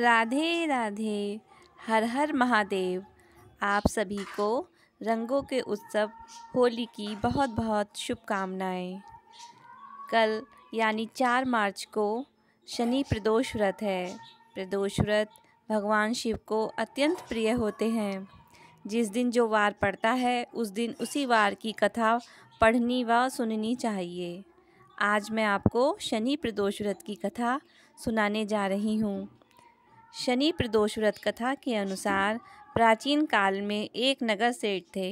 राधे राधे हर हर महादेव आप सभी को रंगों के उत्सव होली की बहुत बहुत शुभकामनाएं कल यानी चार मार्च को शनि प्रदोष व्रत है प्रदोष व्रत भगवान शिव को अत्यंत प्रिय होते हैं जिस दिन जो वार पड़ता है उस दिन उसी वार की कथा पढ़नी व सुननी चाहिए आज मैं आपको शनि प्रदोष व्रत की कथा सुनाने जा रही हूँ शनि प्रदोष व्रत कथा के अनुसार प्राचीन काल में एक नगर सेठ थे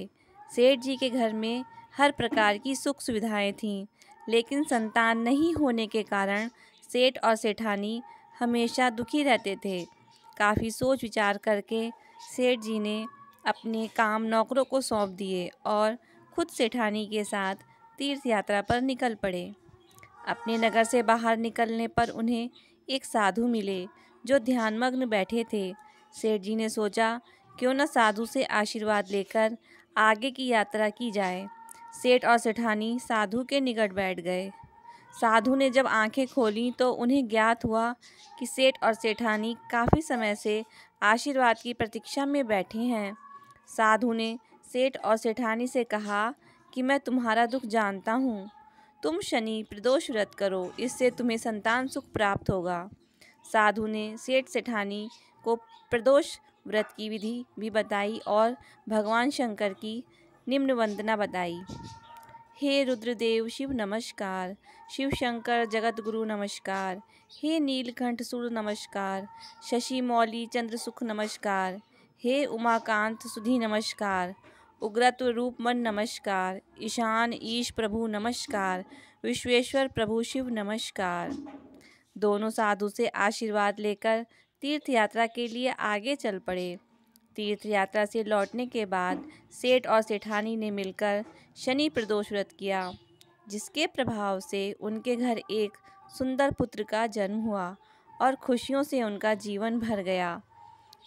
सेठ जी के घर में हर प्रकार की सुख सुविधाएं थीं लेकिन संतान नहीं होने के कारण सेठ और सेठानी हमेशा दुखी रहते थे काफ़ी सोच विचार करके सेठ जी ने अपने काम नौकरों को सौंप दिए और खुद सेठानी के साथ तीर्थ यात्रा पर निकल पड़े अपने नगर से बाहर निकलने पर उन्हें एक साधु मिले जो ध्यानमग्न बैठे थे सेठ जी ने सोचा क्यों न साधु से आशीर्वाद लेकर आगे की यात्रा की जाए सेठ और सेठानी साधु के निकट बैठ गए साधु ने जब आंखें खोली तो उन्हें ज्ञात हुआ कि सेठ और सेठानी काफ़ी समय से आशीर्वाद की प्रतीक्षा में बैठे हैं साधु ने सेठ और सेठानी से कहा कि मैं तुम्हारा दुख जानता हूँ तुम शनि प्रदोष व्रत करो इससे तुम्हें संतान सुख प्राप्त होगा साधु ने सेठ सेठानी को प्रदोष व्रत की विधि भी बताई और भगवान शंकर की निम्न वंदना बताई हे रुद्रदेव शिव नमस्कार शिव शंकर जगत गुरु नमस्कार हे नीलकंठ सूर्य नमस्कार शशि मौली चंद्र सुख नमस्कार हे उमाकांत सुधी नमस्कार उग्रत्व रूप मन नमस्कार ईशान ईश प्रभु नमस्कार विश्वेश्वर प्रभु शिव नमस्कार दोनों साधु से आशीर्वाद लेकर तीर्थ यात्रा के लिए आगे चल पड़े तीर्थ यात्रा से लौटने के बाद सेठ और सेठानी ने मिलकर शनि प्रदोष व्रत किया जिसके प्रभाव से उनके घर एक सुंदर पुत्र का जन्म हुआ और खुशियों से उनका जीवन भर गया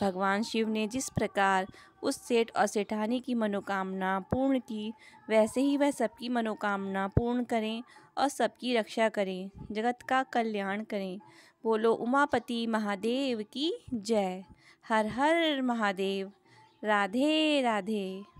भगवान शिव ने जिस प्रकार उस सेठ और सेठानी की मनोकामना पूर्ण की वैसे ही वह सबकी मनोकामना पूर्ण करें और सबकी रक्षा करें जगत का कल्याण करें बोलो उमापति महादेव की जय हर हर महादेव राधे राधे